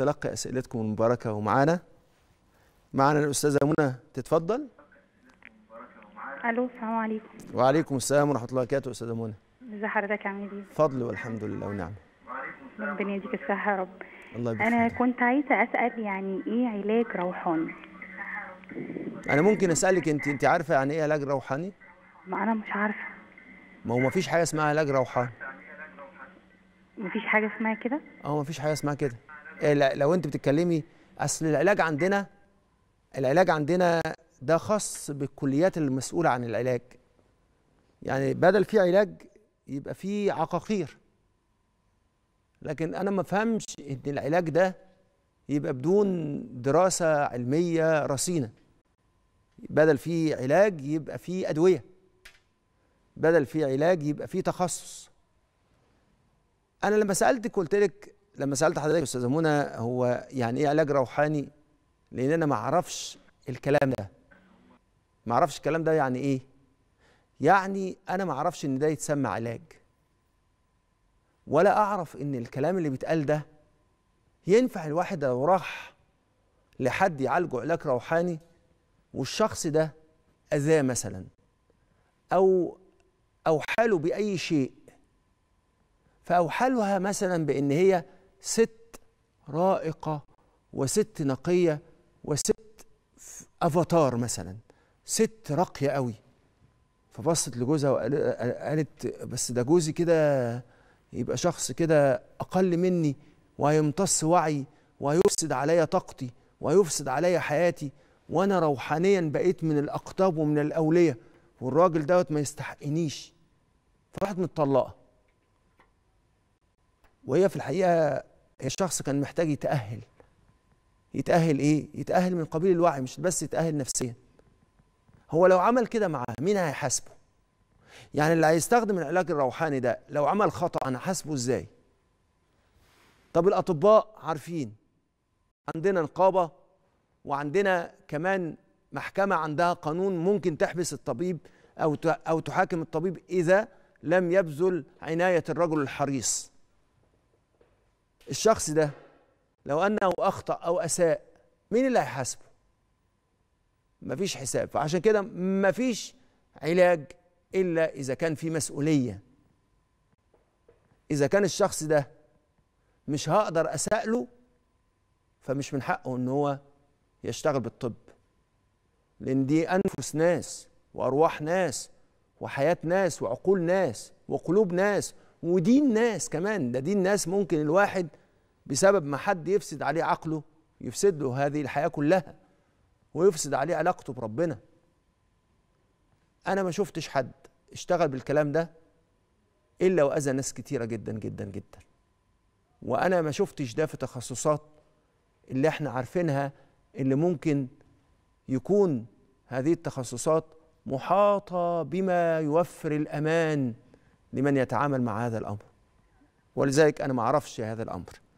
تلقي اسئلتكم المباركه ومعانا معانا الاستاذه منى تتفضل الو السلام عليكم وعليكم السلام ورحمه الله وبركاته استاذه منى ازي حضرتك عامل ايه فضل والحمد لله ونعم ربنا يديك الصحه يا رب الله يبارك انا كنت عايزه اسال يعني ايه علاج روحاني انا ممكن اسالك انت انت عارفه يعني ايه علاج روحاني ما انا مش عارفه ما هو ما فيش حاجه اسمها علاج روحاني مفيش حاجه اسمها كده اه مفيش حاجه اسمها كده لو انت بتتكلمي اصل العلاج عندنا العلاج عندنا ده خاص بالكليات المسؤوله عن العلاج يعني بدل في علاج يبقى في عقاقير لكن انا ما فهمش ان العلاج ده يبقى بدون دراسه علميه رصينه بدل في علاج يبقى في ادويه بدل في علاج يبقى في تخصص انا لما سالتك قلت لك لما سالت حضرتك استاذه منى هو يعني ايه علاج روحاني لان انا ما اعرفش الكلام ده ما اعرفش الكلام ده يعني ايه يعني انا ما اعرفش ان ده يتسمى علاج ولا اعرف ان الكلام اللي بيتقال ده ينفع الواحد لو راح لحد يعالجه علاج روحاني والشخص ده اذاه مثلا او حاله باي شيء فاوحلها مثلا بان هي ست رائقة وست نقية وست أفاتار مثلا ست راقية قوي فبصت لجوزها وقالت بس ده جوزي كده يبقى شخص كده أقل مني وهيمتص وعي وهيفسد عليا طاقتي وهيفسد عليا حياتي وأنا روحانيا بقيت من الأقطاب ومن الأولية والراجل دوت ما يستحقنيش فراحت متطلقة وهي في الحقيقة الشخص كان محتاج يتأهل يتأهل إيه؟ يتأهل من قبيل الوعي مش بس يتأهل نفسيا هو لو عمل كده معاه مين هيحاسبه؟ يعني اللي هيستخدم العلاج الروحاني ده لو عمل خطأ أنا حاسبه إزاي؟ طب الأطباء عارفين عندنا نقابة وعندنا كمان محكمة عندها قانون ممكن تحبس الطبيب أو أو تحاكم الطبيب إذا لم يبذل عناية الرجل الحريص الشخص ده لو أنه أخطأ أو أساء مين اللي هيحاسبه؟ مفيش حساب فعشان كده مفيش علاج إلا إذا كان في مسؤولية إذا كان الشخص ده مش هقدر أسأله فمش من حقه إن هو يشتغل بالطب لأن دي أنفس ناس وأرواح ناس وحياة ناس وعقول ناس وقلوب ناس ودين ناس كمان ده دين ناس ممكن الواحد بسبب ما حد يفسد عليه عقله يفسد له هذه الحياة كلها ويفسد عليه علاقته بربنا أنا ما شفتش حد اشتغل بالكلام ده إلا وأذى ناس كتيرة جدا جدا جدا وأنا ما شفتش ده في تخصصات اللي احنا عارفينها اللي ممكن يكون هذه التخصصات محاطة بما يوفر الأمان لمن يتعامل مع هذا الأمر ولذلك أنا ما أعرفش هذا الأمر